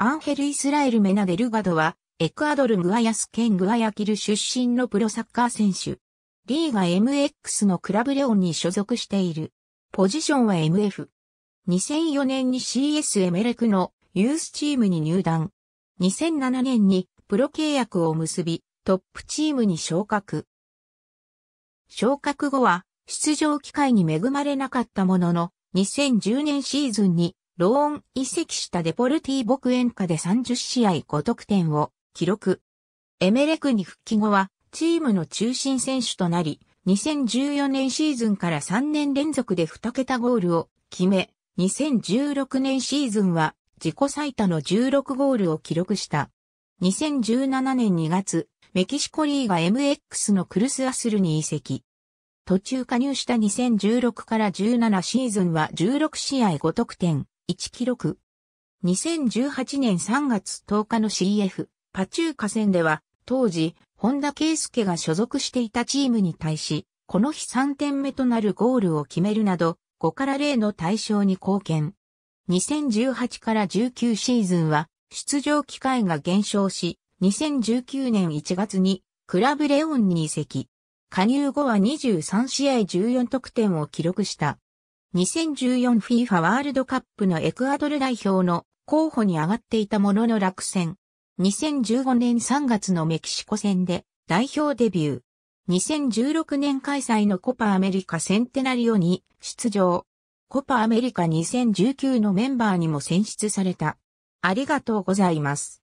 アンヘル・イスラエル・メナデルガドは、エクアドル・グアヤス県グアヤキル出身のプロサッカー選手。リーガ MX のクラブレオンに所属している。ポジションは MF。2004年に CS エメレクのユースチームに入団。2007年にプロ契約を結び、トップチームに昇格。昇格後は出場機会に恵まれなかったものの、2010年シーズンにローン移籍したデポルティ・ボクエンカで30試合5得点を記録。エメレクに復帰後はチームの中心選手となり、2014年シーズンから3年連続で2桁ゴールを決め、2016年シーズンは自己最多の16ゴールを記録した。2017年2月、メキシコリーガ MX のクルスアスルに移籍。途中加入した2016から17シーズンは16試合5得点、1記録。2018年3月10日の CF、パチューカ戦では、当時、本田圭介が所属していたチームに対し、この日3点目となるゴールを決めるなど、5から0の対象に貢献。2018から19シーズンは、出場機会が減少し、2019年1月に、クラブレオンに移籍。加入後は23試合14得点を記録した。2014 FIFA ワールドカップのエクアドル代表の候補に上がっていたものの落選。2015年3月のメキシコ戦で代表デビュー。2016年開催のコパアメリカセンテナリオに出場。コパアメリカ2019のメンバーにも選出された。ありがとうございます。